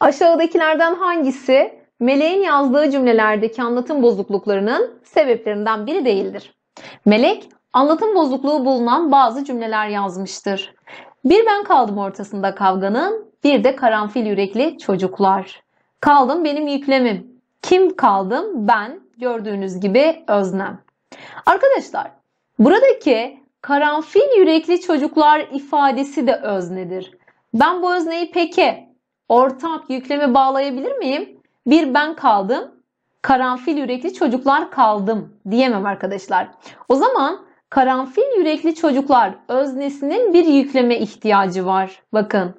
Aşağıdakilerden hangisi meleğin yazdığı cümlelerdeki anlatım bozukluklarının sebeplerinden biri değildir? Melek anlatım bozukluğu bulunan bazı cümleler yazmıştır. Bir ben kaldım ortasında kavganın, bir de karanfil yürekli çocuklar. Kaldım benim yüklemim. Kim kaldım? Ben. Gördüğünüz gibi öznem. Arkadaşlar, buradaki karanfil yürekli çocuklar ifadesi de öznedir. Ben bu özneyi peki ortak yükleme bağlayabilir miyim? Bir ben kaldım, karanfil yürekli çocuklar kaldım diyemem arkadaşlar. O zaman karanfil yürekli çocuklar öznesinin bir yükleme ihtiyacı var. Bakın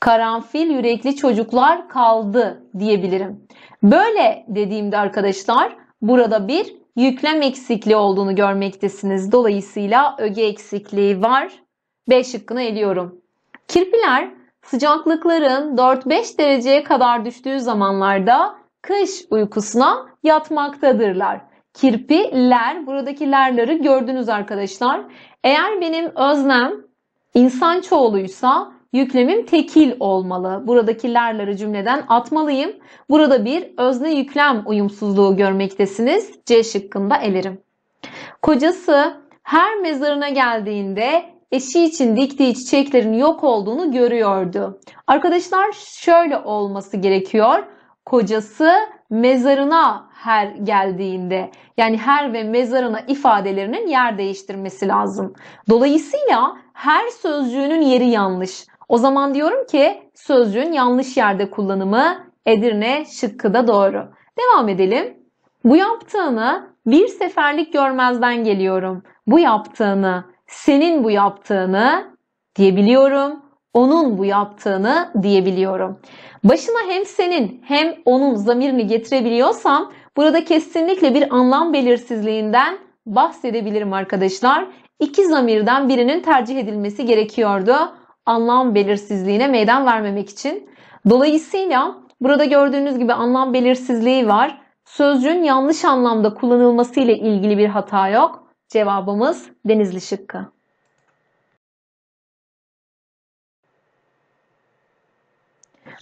karanfil yürekli çocuklar kaldı diyebilirim. Böyle dediğimde arkadaşlar burada bir yüklem eksikliği olduğunu görmektesiniz. Dolayısıyla öge eksikliği var. B şıkkını eliyorum. Kirpiler sıcaklıkların 4-5 dereceye kadar düştüğü zamanlarda kış uykusuna yatmaktadırlar. Kirpi ler buradaki lerleri gördünüz arkadaşlar. Eğer benim öznem insan çoğuluysa yüklemim tekil olmalı. Buradaki lerleri cümleden atmalıyım. Burada bir özne yüklem uyumsuzluğu görmektesiniz. C şıkkında elerim. Kocası her mezarına geldiğinde eşi için diktiği çiçeklerin yok olduğunu görüyordu. Arkadaşlar şöyle olması gerekiyor. Kocası mezarına her geldiğinde yani her ve mezarına ifadelerinin yer değiştirmesi lazım. Dolayısıyla her sözcüğünün yeri yanlış. O zaman diyorum ki sözcüğün yanlış yerde kullanımı Edirne şıkkı da doğru. Devam edelim. Bu yaptığını bir seferlik görmezden geliyorum. Bu yaptığını senin bu yaptığını diyebiliyorum. Onun bu yaptığını diyebiliyorum. Başına hem senin hem onun zamirini getirebiliyorsam burada kesinlikle bir anlam belirsizliğinden bahsedebilirim arkadaşlar. İki zamirden birinin tercih edilmesi gerekiyordu anlam belirsizliğine meydan vermemek için. Dolayısıyla burada gördüğünüz gibi anlam belirsizliği var. Sözcüğün yanlış anlamda kullanılması ile ilgili bir hata yok. Cevabımız Denizli şıkkı.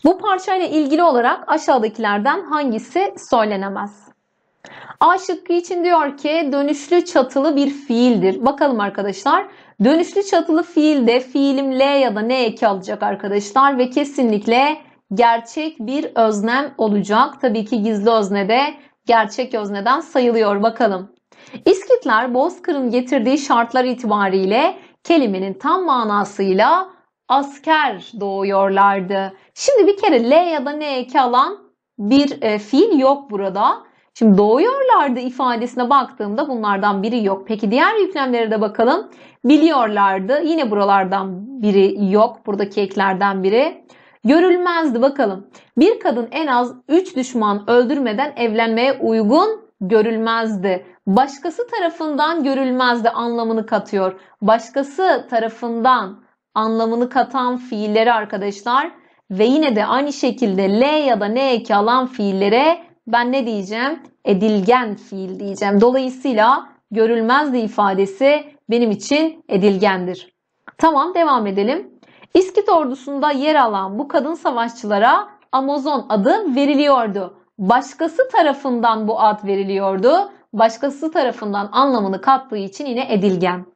Bu parçayla ilgili olarak aşağıdakilerden hangisi söylenemez? A şıkkı için diyor ki dönüşlü çatılı bir fiildir. Bakalım arkadaşlar. Dönüşlü çatılı fiil de fiilim L ya da N eki alacak arkadaşlar ve kesinlikle gerçek bir öznem olacak. Tabii ki gizli özne de gerçek özneden sayılıyor. Bakalım. İskitler Bozkır'ın getirdiği şartlar itibariyle kelimenin tam manasıyla asker doğuyorlardı. Şimdi bir kere L ya da N eki alan bir e, fiil yok burada. Şimdi doğuyorlardı ifadesine baktığımda bunlardan biri yok. Peki diğer yüklemlere de bakalım. Biliyorlardı. Yine buralardan biri yok. Buradaki eklerden biri. Görülmezdi bakalım. Bir kadın en az 3 düşman öldürmeden evlenmeye uygun görülmezdi. Başkası tarafından görülmezdi anlamını katıyor. Başkası tarafından anlamını katan fiilleri arkadaşlar ve yine de aynı şekilde L ya da N eki alan fiillere ben ne diyeceğim? Edilgen fiil diyeceğim. Dolayısıyla görülmezdi ifadesi benim için edilgendir. Tamam devam edelim. İskit ordusunda yer alan bu kadın savaşçılara Amazon adı veriliyordu başkası tarafından bu ad veriliyordu. Başkası tarafından anlamını kattığı için yine edilgen.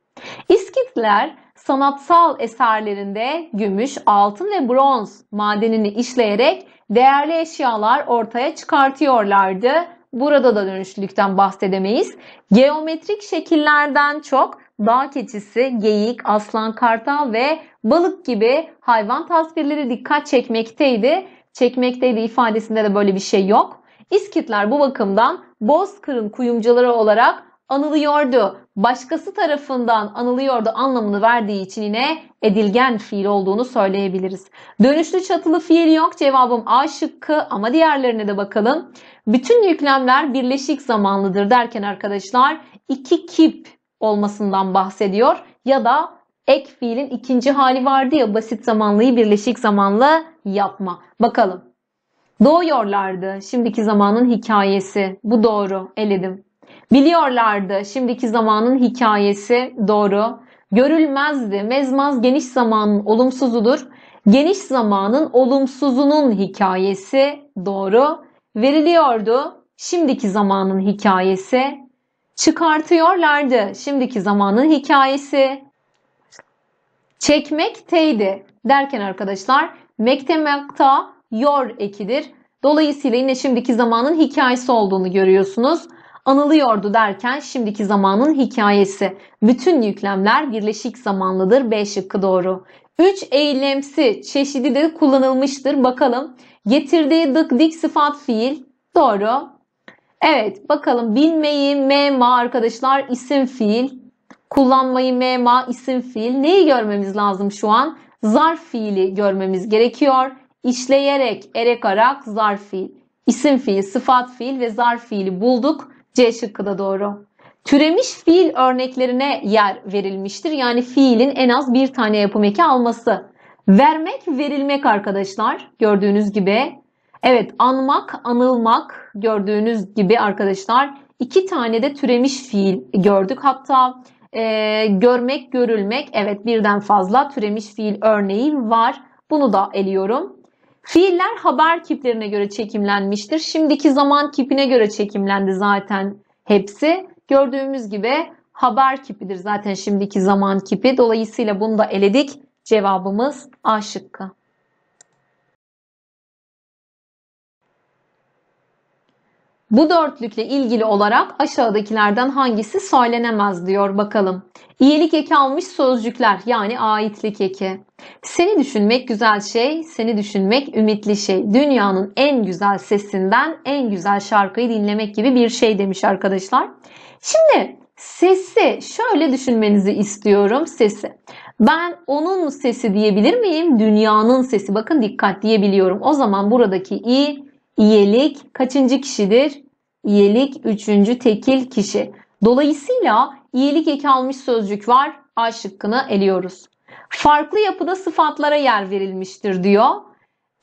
İskitler sanatsal eserlerinde gümüş, altın ve bronz madenini işleyerek değerli eşyalar ortaya çıkartıyorlardı. Burada da dönüşlülükten bahsedemeyiz. Geometrik şekillerden çok dağ keçisi, geyik, aslan, kartal ve balık gibi hayvan tasvirleri dikkat çekmekteydi çekmekteydi ifadesinde de böyle bir şey yok. İskitler bu bakımdan Bozkır'ın kuyumcuları olarak anılıyordu. Başkası tarafından anılıyordu anlamını verdiği için yine edilgen fiil olduğunu söyleyebiliriz. Dönüşlü çatılı fiil yok. Cevabım A şıkkı ama diğerlerine de bakalım. Bütün yüklemler birleşik zamanlıdır derken arkadaşlar iki kip olmasından bahsediyor ya da ek fiilin ikinci hali vardı ya basit zamanlıyı birleşik zamanla yapma. Bakalım. Doğuyorlardı. Şimdiki zamanın hikayesi. Bu doğru. Eledim. Biliyorlardı. Şimdiki zamanın hikayesi. Doğru. Görülmezdi. Mezmaz geniş zamanın olumsuzudur. Geniş zamanın olumsuzunun hikayesi. Doğru. Veriliyordu. Şimdiki zamanın hikayesi. Çıkartıyorlardı. Şimdiki zamanın hikayesi. Çekmekteydi derken arkadaşlar mektemek'ta yor ekidir. Dolayısıyla yine şimdiki zamanın hikayesi olduğunu görüyorsunuz. Anılıyordu derken şimdiki zamanın hikayesi. Bütün yüklemler birleşik zamanlıdır. B şıkkı doğru. 3 eylemsi çeşidi de kullanılmıştır. Bakalım. Getirdiği dık dik sıfat fiil. Doğru. Evet bakalım bilmeyi mema arkadaşlar isim fiil kullanmayı mema, isim fiil. Neyi görmemiz lazım şu an? Zarf fiili görmemiz gerekiyor. İşleyerek, erek arak zarf fiil. İsim fiil, sıfat fiil ve zarf fiili bulduk. C şıkkı da doğru. Türemiş fiil örneklerine yer verilmiştir. Yani fiilin en az bir tane yapım eki alması. Vermek, verilmek arkadaşlar. Gördüğünüz gibi. Evet, anmak, anılmak gördüğünüz gibi arkadaşlar. iki tane de türemiş fiil gördük. Hatta e, görmek, görülmek. Evet birden fazla türemiş fiil örneği var. Bunu da eliyorum. Fiiller haber kiplerine göre çekimlenmiştir. Şimdiki zaman kipine göre çekimlendi zaten hepsi. Gördüğümüz gibi haber kipidir zaten şimdiki zaman kipi. Dolayısıyla bunu da eledik. Cevabımız A şıkkı. Bu dörtlükle ilgili olarak aşağıdakilerden hangisi söylenemez diyor bakalım. İyilik eki almış sözcükler yani aitlik eki. Seni düşünmek güzel şey, seni düşünmek ümitli şey. Dünyanın en güzel sesinden en güzel şarkıyı dinlemek gibi bir şey demiş arkadaşlar. Şimdi sesi şöyle düşünmenizi istiyorum sesi. Ben onun sesi diyebilir miyim? Dünyanın sesi. Bakın dikkat diyebiliyorum. O zaman buradaki i İyelik kaçıncı kişidir? İyelik üçüncü tekil kişi. Dolayısıyla iyelik eki almış sözcük var. A şıkkını eliyoruz. Farklı yapıda sıfatlara yer verilmiştir diyor.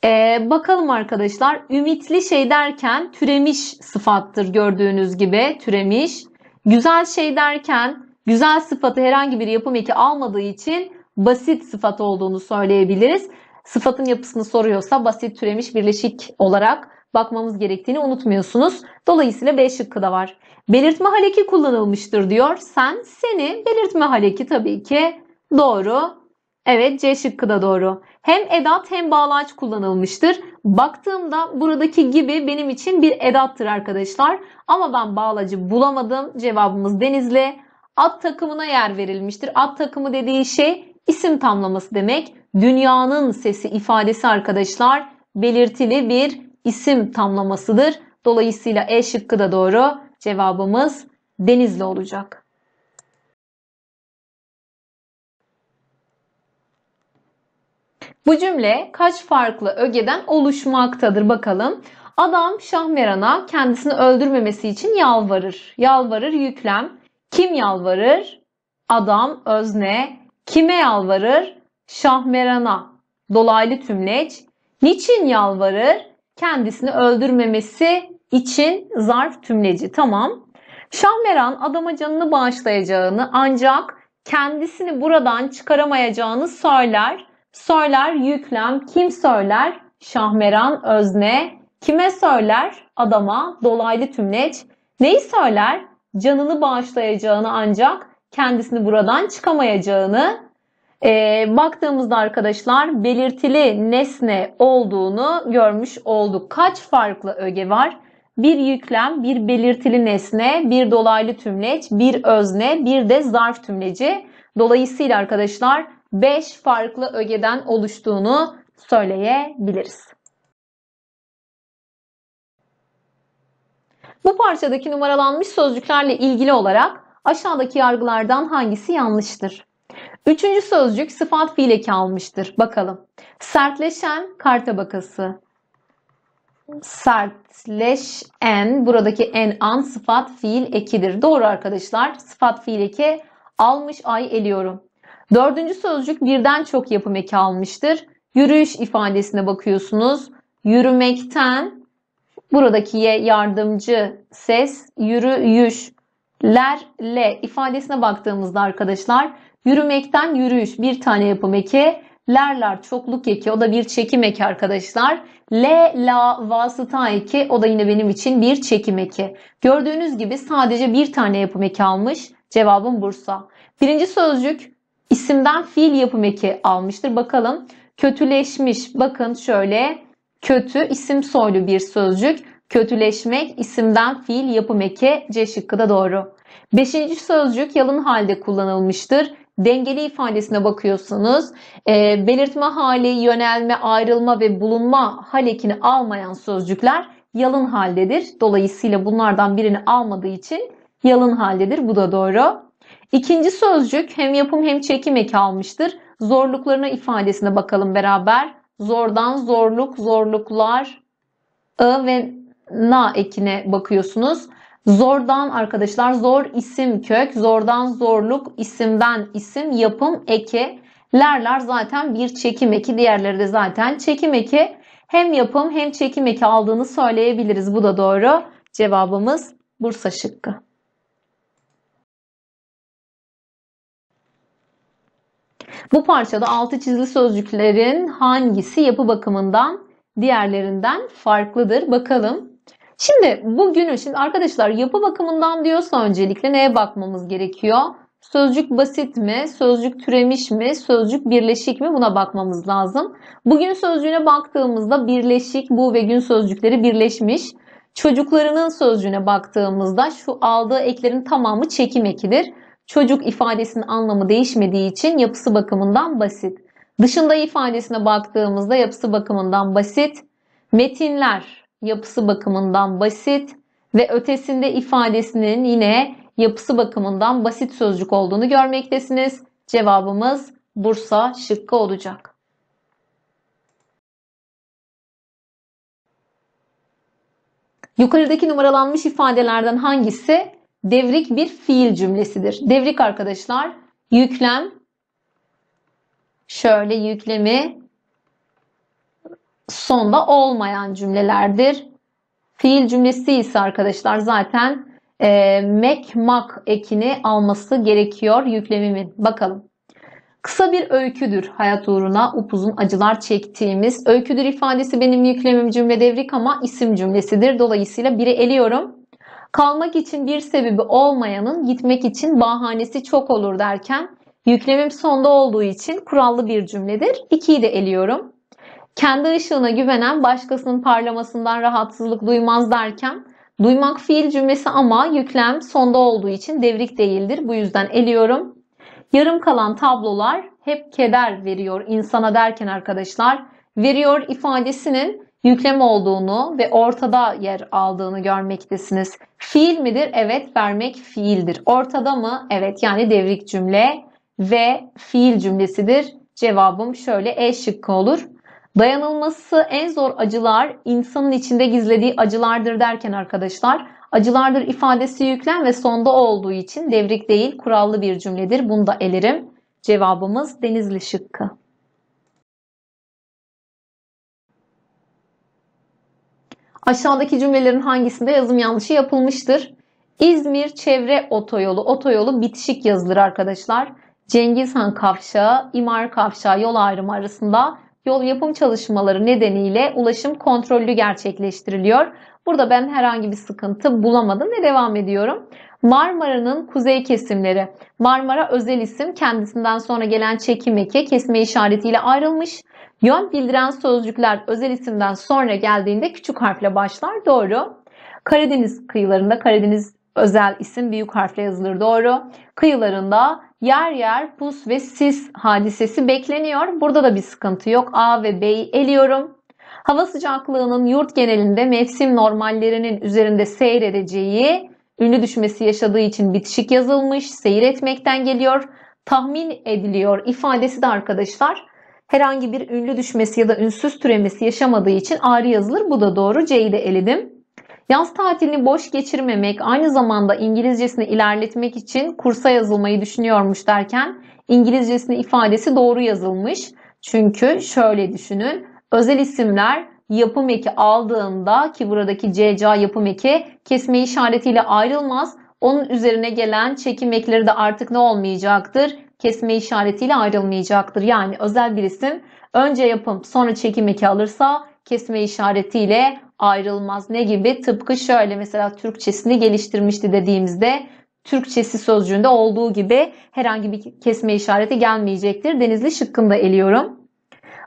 Ee, bakalım arkadaşlar ümitli şey derken türemiş sıfattır gördüğünüz gibi türemiş. Güzel şey derken güzel sıfatı herhangi bir yapım eki almadığı için basit sıfat olduğunu söyleyebiliriz. Sıfatın yapısını soruyorsa basit türemiş birleşik olarak bakmamız gerektiğini unutmuyorsunuz. Dolayısıyla B şıkkı da var. Belirtme haleki kullanılmıştır diyor. Sen, seni, belirtme haleki tabii ki doğru. Evet C şıkkı da doğru. Hem edat hem bağlaç kullanılmıştır. Baktığımda buradaki gibi benim için bir edattır arkadaşlar. Ama ben bağlacı bulamadım. Cevabımız Denizli. At takımına yer verilmiştir. At takımı dediği şey isim tamlaması demek. Dünyanın sesi ifadesi arkadaşlar belirtili bir isim tamlamasıdır. Dolayısıyla E şıkkı da doğru. Cevabımız Denizli olacak. Bu cümle kaç farklı ögeden oluşmaktadır bakalım. Adam Şahmeran'a kendisini öldürmemesi için yalvarır. Yalvarır yüklem. Kim yalvarır? Adam özne. Kime yalvarır? Şahmeran'a. Dolaylı tümleç. Niçin yalvarır? kendisini öldürmemesi için zarf tümleci. Tamam. Şahmeran adama canını bağışlayacağını ancak kendisini buradan çıkaramayacağını söyler. Söyler yüklem. Kim söyler? Şahmeran özne. Kime söyler? Adama dolaylı tümleç. Neyi söyler? Canını bağışlayacağını ancak kendisini buradan çıkamayacağını e, baktığımızda arkadaşlar belirtili nesne olduğunu görmüş olduk. Kaç farklı öge var? Bir yüklem, bir belirtili nesne, bir dolaylı tümleç, bir özne, bir de zarf tümleci. Dolayısıyla arkadaşlar 5 farklı ögeden oluştuğunu söyleyebiliriz. Bu parçadaki numaralanmış sözcüklerle ilgili olarak aşağıdaki yargılardan hangisi yanlıştır? Üçüncü sözcük sıfat fiil eki almıştır. Bakalım. Sertleşen kar Sertleşen buradaki en an sıfat fiil ekidir. Doğru arkadaşlar. Sıfat fiil eki almış ay eliyorum. Dördüncü sözcük birden çok yapım eki almıştır. Yürüyüş ifadesine bakıyorsunuz. Yürümekten buradaki ye yardımcı ses yürüyüşlerle ifadesine baktığımızda arkadaşlar Yürümekten yürüyüş bir tane yapım eki. Lerler çokluk eki o da bir çekim eki arkadaşlar. l la, vasıta eki o da yine benim için bir çekim eki. Gördüğünüz gibi sadece bir tane yapım eki almış. Cevabım Bursa. Birinci sözcük isimden fiil yapım eki almıştır. Bakalım kötüleşmiş. Bakın şöyle kötü isim soylu bir sözcük. Kötüleşmek isimden fiil yapım eki C şıkkı da doğru. Beşinci sözcük yalın halde kullanılmıştır dengeli ifadesine bakıyorsunuz. E, belirtme hali, yönelme, ayrılma ve bulunma halekini almayan sözcükler yalın haldedir. Dolayısıyla bunlardan birini almadığı için yalın haldedir. Bu da doğru. İkinci sözcük hem yapım hem çekim eki almıştır. Zorluklarına ifadesine bakalım beraber. Zordan zorluk, zorluklar, ı ve na ekine bakıyorsunuz. Zordan arkadaşlar zor isim kök, zordan zorluk, isimden isim, yapım eki. Lerler zaten bir çekim eki, diğerleri de zaten çekim eki. Hem yapım hem çekim eki aldığını söyleyebiliriz. Bu da doğru. Cevabımız Bursa şıkkı. Bu parçada altı çizili sözcüklerin hangisi yapı bakımından diğerlerinden farklıdır? Bakalım. Şimdi bugünü şimdi arkadaşlar yapı bakımından diyorsa öncelikle neye bakmamız gerekiyor? Sözcük basit mi? Sözcük türemiş mi? Sözcük birleşik mi? Buna bakmamız lazım. Bugün sözcüğüne baktığımızda birleşik bu ve gün sözcükleri birleşmiş. Çocuklarının sözcüğüne baktığımızda şu aldığı eklerin tamamı çekim ekidir. Çocuk ifadesinin anlamı değişmediği için yapısı bakımından basit. Dışında ifadesine baktığımızda yapısı bakımından basit. Metinler yapısı bakımından basit ve ötesinde ifadesinin yine yapısı bakımından basit sözcük olduğunu görmektesiniz. Cevabımız Bursa şıkkı olacak. Yukarıdaki numaralanmış ifadelerden hangisi devrik bir fiil cümlesidir? Devrik arkadaşlar yüklem şöyle yüklemi sonda olmayan cümlelerdir. Fiil cümlesi ise arkadaşlar zaten e, mek mak ekini alması gerekiyor yüklemimin. Bakalım. Kısa bir öyküdür hayat uğruna upuzun acılar çektiğimiz. Öyküdür ifadesi benim yüklemim cümle devrik ama isim cümlesidir. Dolayısıyla biri eliyorum. Kalmak için bir sebebi olmayanın gitmek için bahanesi çok olur derken yüklemim sonda olduğu için kurallı bir cümledir. İkiyi de eliyorum. Kendi ışığına güvenen başkasının parlamasından rahatsızlık duymaz derken duymak fiil cümlesi ama yüklem sonda olduğu için devrik değildir. Bu yüzden eliyorum. Yarım kalan tablolar hep keder veriyor insana derken arkadaşlar veriyor ifadesinin yüklem olduğunu ve ortada yer aldığını görmektesiniz. Fiil midir? Evet vermek fiildir. Ortada mı? Evet yani devrik cümle ve fiil cümlesidir. Cevabım şöyle E şıkkı olur. Dayanılması en zor acılar insanın içinde gizlediği acılardır derken arkadaşlar acılardır ifadesi yüklen ve sonda olduğu için devrik değil kurallı bir cümledir. Bunu da elerim. Cevabımız Denizli şıkkı. Aşağıdaki cümlelerin hangisinde yazım yanlışı yapılmıştır? İzmir Çevre Otoyolu. Otoyolu bitişik yazılır arkadaşlar. Cengizhan Kavşağı, İmar Kavşağı yol ayrımı arasında yol yapım çalışmaları nedeniyle ulaşım kontrollü gerçekleştiriliyor. Burada ben herhangi bir sıkıntı bulamadım ve devam ediyorum. Marmara'nın kuzey kesimleri. Marmara özel isim kendisinden sonra gelen çekim eke kesme işaretiyle ayrılmış. Yön bildiren sözcükler özel isimden sonra geldiğinde küçük harfle başlar. Doğru. Karadeniz kıyılarında Karadeniz özel isim büyük harfle yazılır. Doğru. Kıyılarında yer yer pus ve sis hadisesi bekleniyor. Burada da bir sıkıntı yok. A ve B'yi eliyorum. Hava sıcaklığının yurt genelinde mevsim normallerinin üzerinde seyredeceği ünlü düşmesi yaşadığı için bitişik yazılmış, seyretmekten geliyor, tahmin ediliyor ifadesi de arkadaşlar herhangi bir ünlü düşmesi ya da ünsüz türemesi yaşamadığı için ağrı yazılır. Bu da doğru. C'yi de eledim. Yaz tatilini boş geçirmemek, aynı zamanda İngilizcesini ilerletmek için kursa yazılmayı düşünüyormuş derken İngilizcesini ifadesi doğru yazılmış. Çünkü şöyle düşünün. Özel isimler yapım eki aldığında ki buradaki CCA yapım eki kesme işaretiyle ayrılmaz. Onun üzerine gelen çekim ekleri de artık ne olmayacaktır? Kesme işaretiyle ayrılmayacaktır. Yani özel bir isim önce yapım sonra çekim eki alırsa kesme işaretiyle ayrılmaz. Ne gibi? Tıpkı şöyle mesela Türkçesini geliştirmişti dediğimizde Türkçesi sözcüğünde olduğu gibi herhangi bir kesme işareti gelmeyecektir. Denizli şıkkını eliyorum.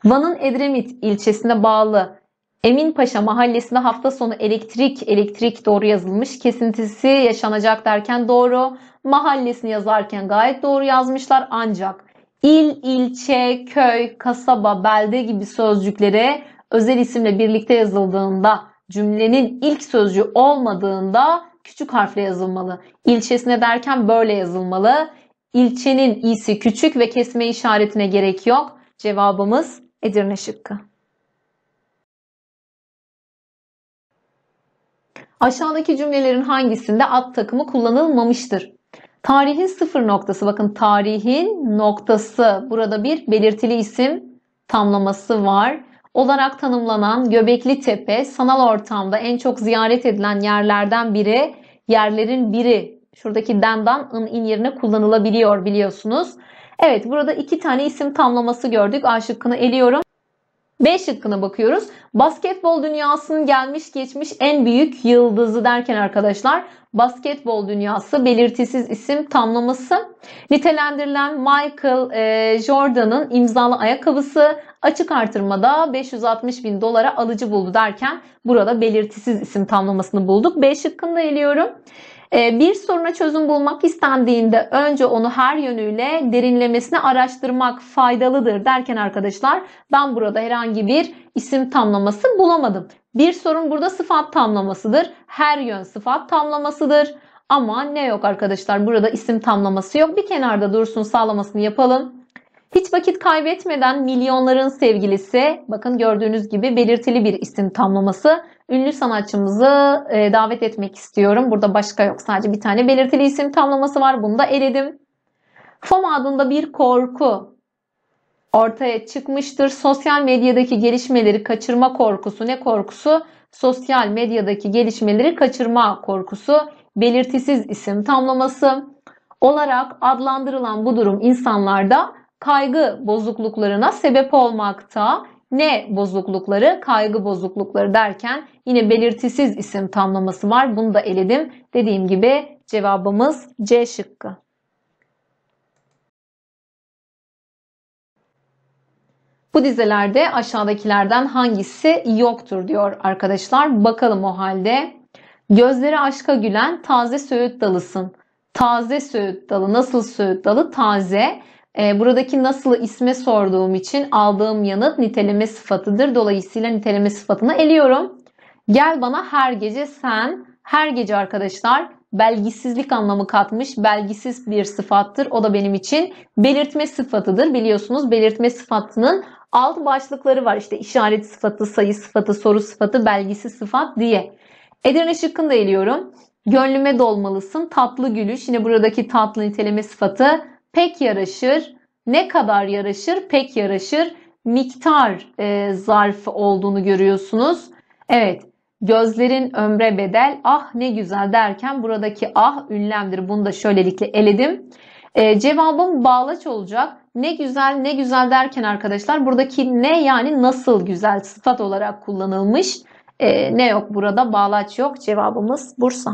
Van'ın Edremit ilçesine bağlı Eminpaşa mahallesinde hafta sonu elektrik, elektrik doğru yazılmış, kesintisi yaşanacak derken doğru, mahallesini yazarken gayet doğru yazmışlar ancak il, ilçe, köy, kasaba, belde gibi sözcükleri özel isimle birlikte yazıldığında cümlenin ilk sözcüğü olmadığında küçük harfle yazılmalı. İlçesine derken böyle yazılmalı. İlçenin i'si küçük ve kesme işaretine gerek yok. Cevabımız Edirne şıkkı. Aşağıdaki cümlelerin hangisinde at takımı kullanılmamıştır? Tarihin sıfır noktası. Bakın tarihin noktası. Burada bir belirtili isim tamlaması var olarak tanımlanan Göbekli Tepe sanal ortamda en çok ziyaret edilen yerlerden biri, yerlerin biri. Şuradaki dendan ın in yerine kullanılabiliyor biliyorsunuz. Evet burada iki tane isim tamlaması gördük. A şıkkını eliyorum. B şıkkına bakıyoruz. Basketbol dünyasının gelmiş geçmiş en büyük yıldızı derken arkadaşlar basketbol dünyası belirtisiz isim tamlaması. Nitelendirilen Michael e, Jordan'ın imzalı ayakkabısı açık artırmada 560 bin dolara alıcı buldu derken burada belirtisiz isim tamlamasını bulduk. B şıkkını da eliyorum. Ee, bir soruna çözüm bulmak istendiğinde önce onu her yönüyle derinlemesine araştırmak faydalıdır derken arkadaşlar ben burada herhangi bir isim tamlaması bulamadım. Bir sorun burada sıfat tamlamasıdır. Her yön sıfat tamlamasıdır. Ama ne yok arkadaşlar burada isim tamlaması yok. Bir kenarda dursun sağlamasını yapalım. Hiç vakit kaybetmeden milyonların sevgilisi bakın gördüğünüz gibi belirtili bir isim tamlaması. Ünlü sanatçımızı e, davet etmek istiyorum. Burada başka yok sadece bir tane belirtili isim tamlaması var. Bunu da eledim. Fom adında bir korku ortaya çıkmıştır. Sosyal medyadaki gelişmeleri kaçırma korkusu ne korkusu? Sosyal medyadaki gelişmeleri kaçırma korkusu belirtisiz isim tamlaması olarak adlandırılan bu durum insanlarda kaygı bozukluklarına sebep olmakta. Ne bozuklukları? Kaygı bozuklukları derken yine belirtisiz isim tamlaması var. Bunu da eledim. Dediğim gibi cevabımız C şıkkı. Bu dizelerde aşağıdakilerden hangisi yoktur diyor arkadaşlar. Bakalım o halde. Gözleri aşka gülen taze söğüt dalısın. Taze söğüt dalı. Nasıl söğüt dalı? Taze. Ee, buradaki nasıl isme sorduğum için aldığım yanıt niteleme sıfatıdır. Dolayısıyla niteleme sıfatını eliyorum. Gel bana her gece sen, her gece arkadaşlar belgisizlik anlamı katmış. Belgisiz bir sıfattır. O da benim için belirtme sıfatıdır. Biliyorsunuz belirtme sıfatının alt başlıkları var. İşte işaret sıfatı, sayı sıfatı, soru sıfatı, belgisiz sıfat diye. Edirne şıkkını da eliyorum. Gönlüme dolmalısın, tatlı gülüş. Yine buradaki tatlı niteleme sıfatı pek yaraşır. Ne kadar yaraşır? Pek yaraşır. Miktar e, zarfı olduğunu görüyorsunuz. Evet. Gözlerin ömre bedel ah ne güzel derken buradaki ah ünlemdir. Bunu da şöylelikle eledim. E, cevabım bağlaç olacak. Ne güzel ne güzel derken arkadaşlar buradaki ne yani nasıl güzel sıfat olarak kullanılmış. E, ne yok burada bağlaç yok cevabımız Bursa.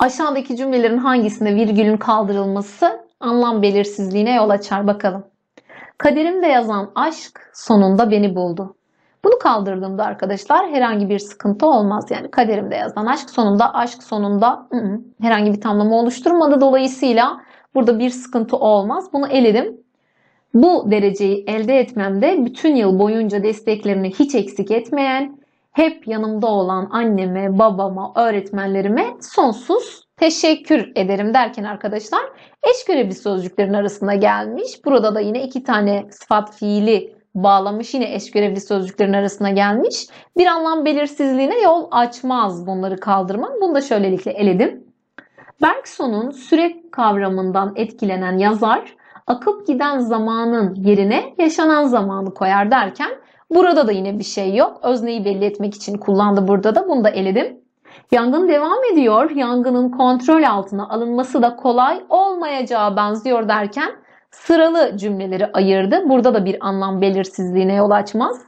Aşağıdaki cümlelerin hangisinde virgülün kaldırılması anlam belirsizliğine yol açar bakalım. Kaderimde yazan aşk sonunda beni buldu. Bunu kaldırdığımda arkadaşlar herhangi bir sıkıntı olmaz. Yani kaderimde yazan aşk sonunda aşk sonunda ı -ı, herhangi bir tamlama oluşturmadı. Dolayısıyla burada bir sıkıntı olmaz. Bunu eledim. Bu dereceyi elde etmemde bütün yıl boyunca desteklerini hiç eksik etmeyen, hep yanımda olan anneme, babama, öğretmenlerime sonsuz teşekkür ederim derken arkadaşlar eş sözcüklerin arasına gelmiş. Burada da yine iki tane sıfat fiili bağlamış yine eş görevli sözcüklerin arasına gelmiş. Bir anlam belirsizliğine yol açmaz bunları kaldırmam Bunu da şöylelikle eledim. Bergson'un süre kavramından etkilenen yazar akıp giden zamanın yerine yaşanan zamanı koyar derken Burada da yine bir şey yok. Özneyi belli etmek için kullandı burada da. Bunu da eledim. Yangın devam ediyor. Yangının kontrol altına alınması da kolay olmayacağı benziyor derken sıralı cümleleri ayırdı. Burada da bir anlam belirsizliğine yol açmaz.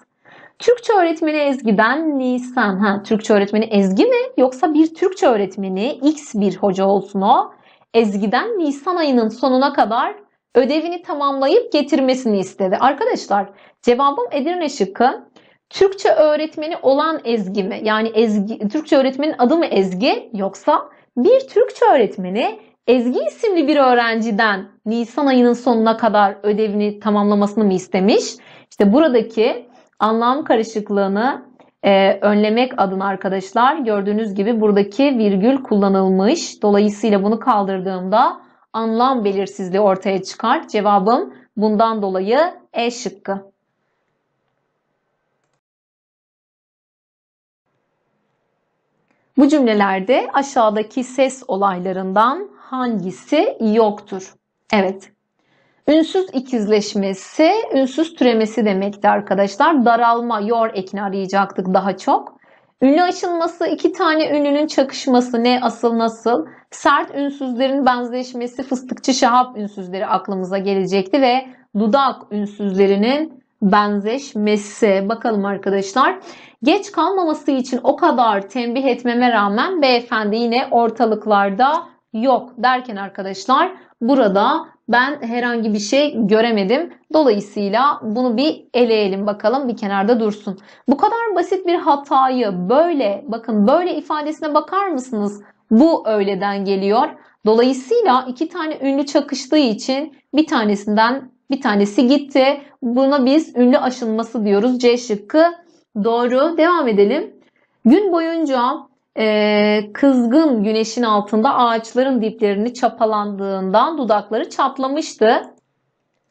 Türkçe öğretmeni Ezgi'den Nisan. Ha, Türkçe öğretmeni Ezgi mi? Yoksa bir Türkçe öğretmeni X bir hoca olsun o. Ezgi'den Nisan ayının sonuna kadar ödevini tamamlayıp getirmesini istedi. Arkadaşlar cevabım Edirne şıkkı. Türkçe öğretmeni olan Ezgi mi? Yani Ezgi, Türkçe öğretmenin adı mı Ezgi yoksa bir Türkçe öğretmeni Ezgi isimli bir öğrenciden Nisan ayının sonuna kadar ödevini tamamlamasını mı istemiş? İşte buradaki anlam karışıklığını e, önlemek adına arkadaşlar gördüğünüz gibi buradaki virgül kullanılmış. Dolayısıyla bunu kaldırdığımda anlam belirsizliği ortaya çıkar. Cevabım bundan dolayı E şıkkı. Bu cümlelerde aşağıdaki ses olaylarından hangisi yoktur? Evet. Ünsüz ikizleşmesi, ünsüz türemesi demekti arkadaşlar. Daralma, yor ekini arayacaktık daha çok. Ünlü aşılması iki tane ünlünün çakışması ne asıl nasıl? Sert ünsüzlerin benzeşmesi fıstıkçı şahap ünsüzleri aklımıza gelecekti ve dudak ünsüzlerinin benzeşmesi. Bakalım arkadaşlar. Geç kalmaması için o kadar tembih etmeme rağmen beyefendi yine ortalıklarda yok derken arkadaşlar burada ben herhangi bir şey göremedim. Dolayısıyla bunu bir eleyelim bakalım bir kenarda dursun. Bu kadar basit bir hatayı böyle bakın böyle ifadesine bakar mısınız? Bu öğleden geliyor. Dolayısıyla iki tane ünlü çakıştığı için bir tanesinden bir tanesi gitti. Buna biz ünlü aşılması diyoruz. C şıkkı doğru. Devam edelim. Gün boyunca e, kızgın güneşin altında ağaçların diplerini çapalandığından dudakları çatlamıştı.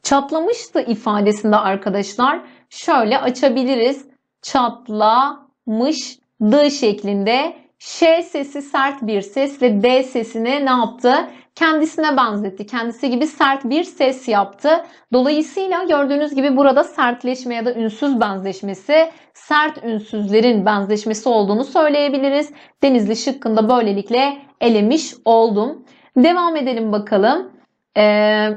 Çatlamıştı ifadesinde arkadaşlar şöyle açabiliriz. Çatlamıştı şeklinde Ş sesi sert bir ses ve D sesini ne yaptı? kendisine benzetti. Kendisi gibi sert bir ses yaptı. Dolayısıyla gördüğünüz gibi burada sertleşme ya da ünsüz benzeşmesi sert ünsüzlerin benzeşmesi olduğunu söyleyebiliriz. Denizli şıkkında böylelikle elemiş oldum. Devam edelim bakalım. Ee,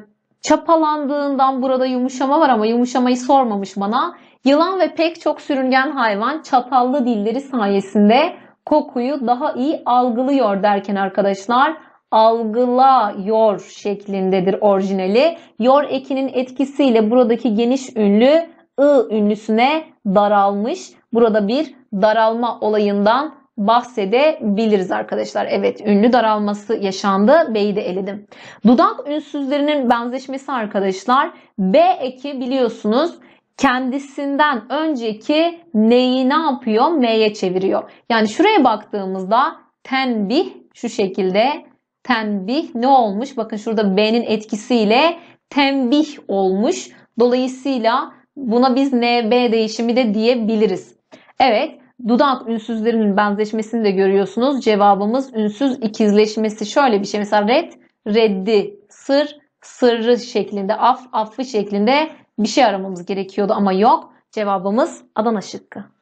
çapalandığından burada yumuşama var ama yumuşamayı sormamış bana. Yılan ve pek çok sürüngen hayvan çatallı dilleri sayesinde kokuyu daha iyi algılıyor derken arkadaşlar algılıyor şeklindedir orijinali. Yor ekinin etkisiyle buradaki geniş ünlü ı ünlüsüne daralmış. Burada bir daralma olayından bahsedebiliriz arkadaşlar. Evet ünlü daralması yaşandı. B'yi de eledim. Dudak ünsüzlerinin benzeşmesi arkadaşlar. B eki biliyorsunuz kendisinden önceki neyi ne yapıyor? M'ye çeviriyor. Yani şuraya baktığımızda tenbih şu şekilde Tembih ne olmuş? Bakın şurada B'nin etkisiyle tembih olmuş. Dolayısıyla buna biz NB değişimi de diyebiliriz. Evet dudak ünsüzlerinin benzeşmesini de görüyorsunuz. Cevabımız ünsüz ikizleşmesi şöyle bir şey. Mesela red, reddi, sır, sırrı şeklinde, af, affı şeklinde bir şey aramamız gerekiyordu ama yok. Cevabımız Adana şıkkı.